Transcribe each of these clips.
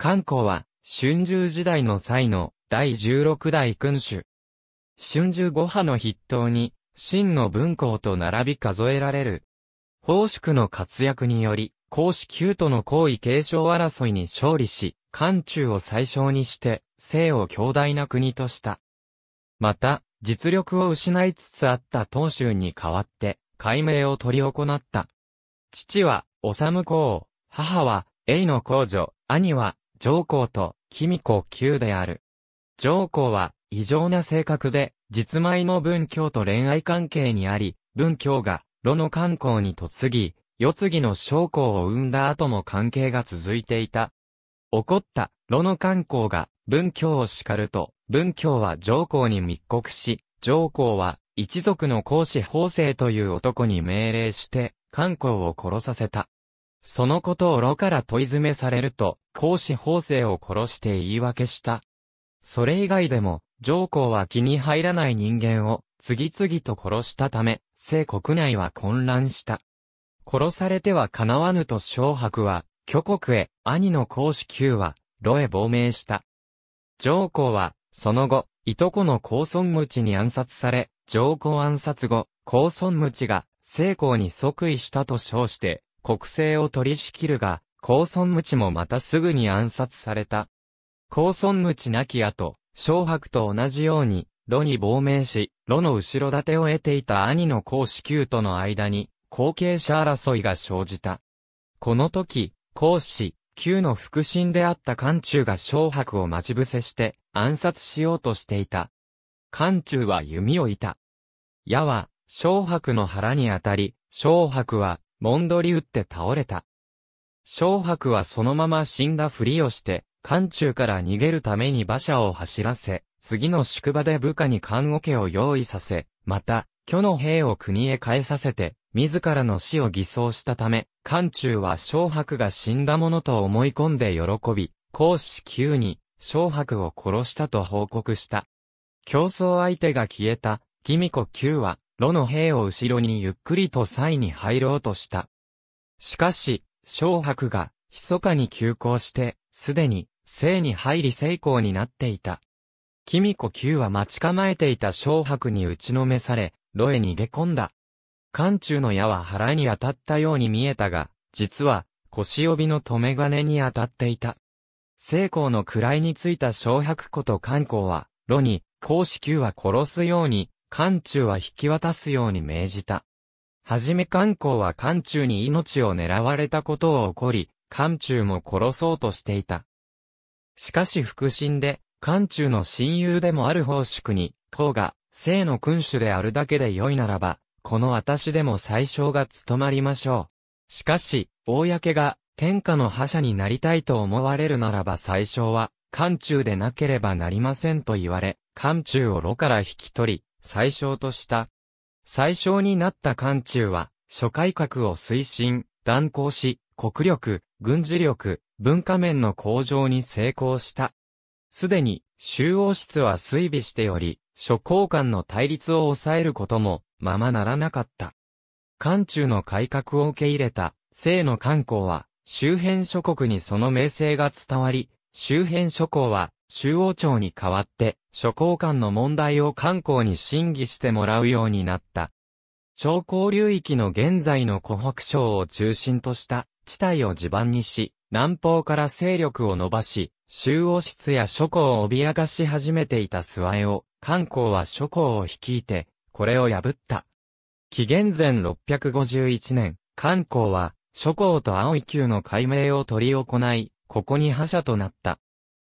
漢公は、春秋時代の際の第16代君主。春秋五派の筆頭に、真の文公と並び数えられる。宝宿の活躍により、孔子宮との皇位継承争いに勝利し、漢中を最小にして、西を強大な国とした。また、実力を失いつつあった東州に代わって、改名を取り行った。父は、治む公、母は、英の公女、兄は、上皇と君子級である。上皇は異常な性格で、実前の文教と恋愛関係にあり、文教が、炉の観光に嫁ぎ、世継ぎの将校を生んだ後も関係が続いていた。怒った、炉の観光が、文教を叱ると、文教は上皇に密告し、上皇は、一族の公子法政という男に命令して、観光を殺させた。そのことを炉から問い詰めされると、孔子法政を殺して言い訳した。それ以外でも、上皇は気に入らない人間を、次々と殺したため、聖国内は混乱した。殺されては叶わぬと小白は、巨国へ、兄の孔子九は、炉へ亡命した。上皇は、その後、いとこの孔孫無知に暗殺され、上皇暗殺後、孔孫無知が、聖皇に即位したと称して、国政を取り仕切るが、高孫無知もまたすぐに暗殺された。高孫無知亡き後、小白と同じように、炉に亡命し、炉の後ろ盾を得ていた兄の孔子宮との間に、後継者争いが生じた。この時、孔子、宮の腹心であった漢中が小白を待ち伏せして暗殺しようとしていた。漢中は弓を射た。矢は、小白の腹に当たり、小白はモンドリ打って倒れた。小白はそのまま死んだふりをして、漢中から逃げるために馬車を走らせ、次の宿場で部下に関桶を用意させ、また、巨の兵を国へ返させて、自らの死を偽装したため、漢中は小白が死んだものと思い込んで喜び、公子急に、小白を殺したと報告した。競争相手が消えた、キミコ9は、炉の兵を後ろにゆっくりと際に入ろうとした。しかし、小白が、密かに急行して、すでに、生に入り成功になっていた。キミコ Q は待ち構えていた小白に打ちのめされ、炉へ逃げ込んだ。寒中の矢は腹に当たったように見えたが、実は、腰帯の留め金に当たっていた。成功の位についた小白子と寒光は、炉に、孔子 Q は殺すように、艦中は引き渡すように命じた。はじめ艦公は艦中に命を狙われたことを起こり、艦中も殺そうとしていた。しかし腹心で、艦中の親友でもある宝宿に、唐が、生の君主であるだけで良いならば、この私でも最小が務まりましょう。しかし、公が、天下の覇者になりたいと思われるならば最小は、艦中でなければなりませんと言われ、艦中を炉から引き取り、最小とした。最小になった漢中は、諸改革を推進、断行し、国力、軍事力、文化面の向上に成功した。すでに、中央室は衰微しており、諸公官の対立を抑えることも、ままならなかった。漢中の改革を受け入れた、聖の漢公は、周辺諸国にその名声が伝わり、周辺諸公は、中央朝に代わって、諸公館の問題を観光に審議してもらうようになった。長江流域の現在の湖北省を中心とした地帯を地盤にし、南方から勢力を伸ばし、周王室や諸公を脅かし始めていた諏訪江を、観光は諸公を率いて、これを破った。紀元前651年、観光は、諸公と青い宮の解明を取り行い、ここに覇者となった。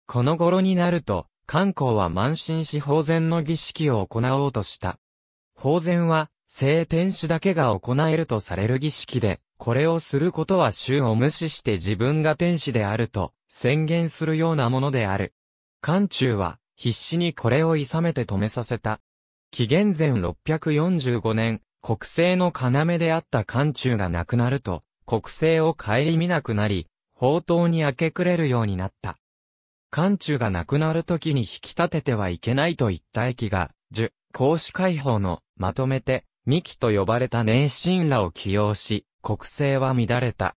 この頃になると、漢光は満身し法然の儀式を行おうとした。法然は、聖天使だけが行えるとされる儀式で、これをすることは衆を無視して自分が天使であると宣言するようなものである。漢中は必死にこれを諌めて止めさせた。紀元前645年、国政の要であった漢中が亡くなると、国政を顧みなくなり、宝刀に明け暮れるようになった。艦中が亡くなる時に引き立ててはいけないといった駅が、樹、公私解放の、まとめて、三木と呼ばれた年神らを起用し、国政は乱れた。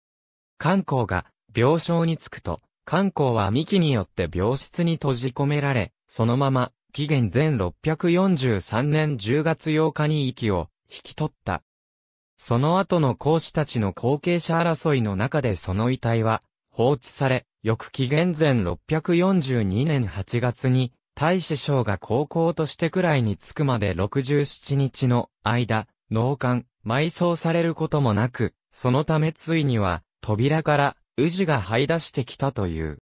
官公が、病床に着くと、官公は三木によって病室に閉じ込められ、そのまま、紀元前643年10月8日に息を引き取った。その後の講師たちの後継者争いの中でその遺体は放置され、翌紀元前642年8月に、大師匠が高校としてくらいに着くまで67日の間、農館、埋葬されることもなく、そのためついには、扉から、宇治が這い出してきたという。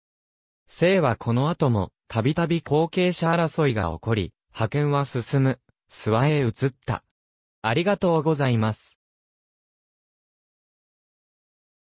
生はこの後も、たびたび後継者争いが起こり、派遣は進む、諏訪へ移った。ありがとうございます。